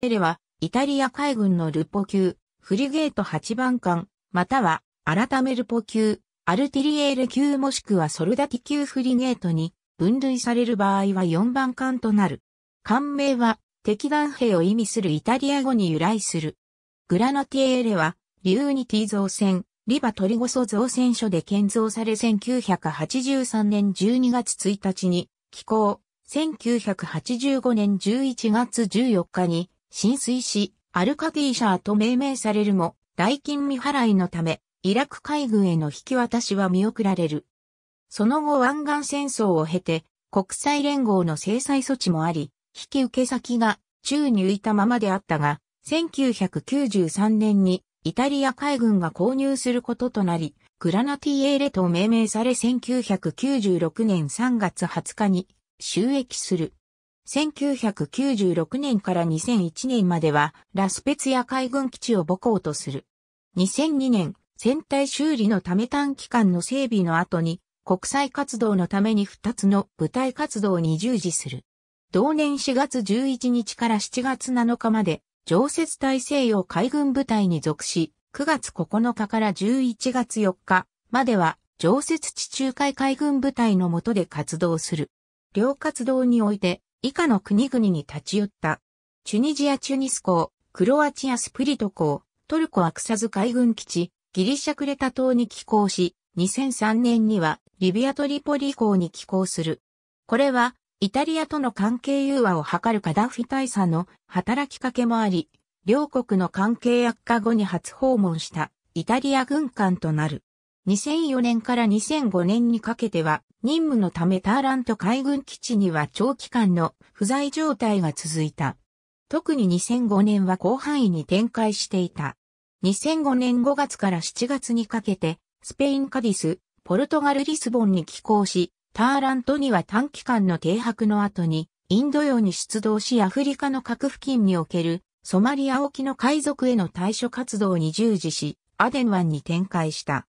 エレは、イタリア海軍のルポ級、フリゲート8番艦、または、改めルポ級、アルティリエーレ級もしくはソルダティ級フリゲートに分類される場合は4番艦となる。艦名は敵艦兵を意味するイタリア語に由来する。グラナティエーレはリューニティ造船、リバトリゴソ造船所で建造され1983年12月1日に寄港、1985年11月14日に浸水し、アルカィーシャーと命名されるも、代金未払いのため、イラク海軍への引き渡しは見送られる。その後湾岸戦争を経て、国際連合の制裁措置もあり、引き受け先が宙に浮いたままであったが、1993年にイタリア海軍が購入することとなり、グラナティエーレと命名され1996年3月20日に収益する。1996年から2001年まではラスペツヤ海軍基地を母校とする。2002年、船体修理のため短期間の整備の後に国際活動のために2つの部隊活動に従事する。同年4月11日から7月7日まで常設大西洋海軍部隊に属し、9月9日から11月4日までは常設地中海海軍部隊の下で活動する。両活動において以下の国々に立ち寄った。チュニジアチュニス港、クロアチアスプリト港、トルコアクサズ海軍基地、ギリシャクレタ島に寄港し、2003年にはリビアトリポリ港に寄港する。これは、イタリアとの関係融和を図るカダフィ大佐の働きかけもあり、両国の関係悪化後に初訪問したイタリア軍艦となる。2004年から2005年にかけては、任務のためターラント海軍基地には長期間の不在状態が続いた。特に2005年は広範囲に展開していた。2005年5月から7月にかけて、スペインカディス、ポルトガルリスボンに寄港し、ターラントには短期間の停泊の後に、インド洋に出動しアフリカの核付近におけるソマリア沖の海賊への対処活動に従事し、アデン湾に展開した。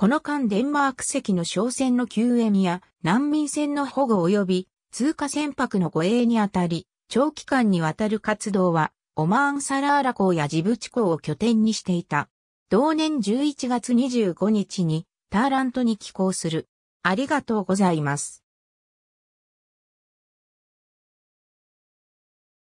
この間デンマーク籍の商船の救援や難民船の保護及び通過船舶の護衛にあたり、長期間にわたる活動は、オマーンサラーラ港やジブチ港を拠点にしていた。同年11月25日にターラントに寄港する。ありがとうございます。